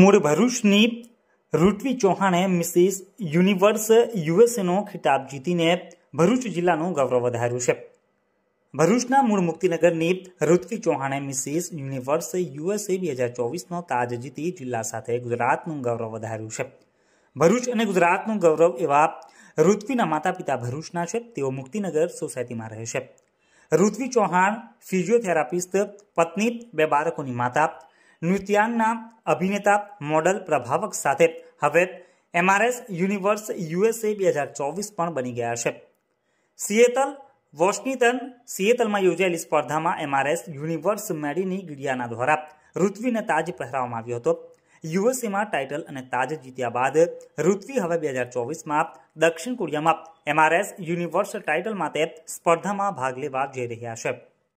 મૂળ ભરૂચની રૂટવી ચૌહાણે મિસિસ યુનિવર્સ યુએસએનો ખિતાબ જીતીને ભરૂચ જિલ્લાનું ગૌરવ વધાર્યું છે ભરૂચના મૂળ મુક્તિનગરની ઋત્વી ચૌહાણે મિસિસ યુનિવર્સ યુએસએ બે હજાર ચોવીસનો તાજ જીતી જિલ્લા સાથે ગુજરાતનું ગૌરવ વધાર્યું છે ભરૂચ અને ગુજરાતનું ગૌરવ એવા ઋત્વીના માતા પિતા ભરૂચના છે તેઓ મુક્તિનગર સોસાયટીમાં રહે છે ઋત્વી ચૌહાણ ફિઝિયોથેરાપિસ્ટ પત્ની બે બાળકોની માતા નૃત્યાંગના અભિનેતા મોડલ પ્રભાવક સાથે હવે એમઆરએસ યુનિવર્સ યુએસએ બે હજાર ચોવીસ પણ બની ગયા છે સિએતલ વોશિંગ્ટન સિએતલમાં યોજાયેલી સ્પર્ધામાં એમઆરએસ યુનિવર્સ મેડીની ગિડિયાના દ્વારા ઋત્વીને તાજ પહેરાવવામાં આવ્યો હતો યુએસએમાં ટાઇટલ અને તાજ જીત્યા બાદ ઋત્વી હવે બે હજાર ચોવીસમાં દક્ષિણ કોરિયામાં એમઆરએસ યુનિવર્સ ટાઇટલ માટે સ્પર્ધામાં ભાગ લેવા જઈ રહ્યા છે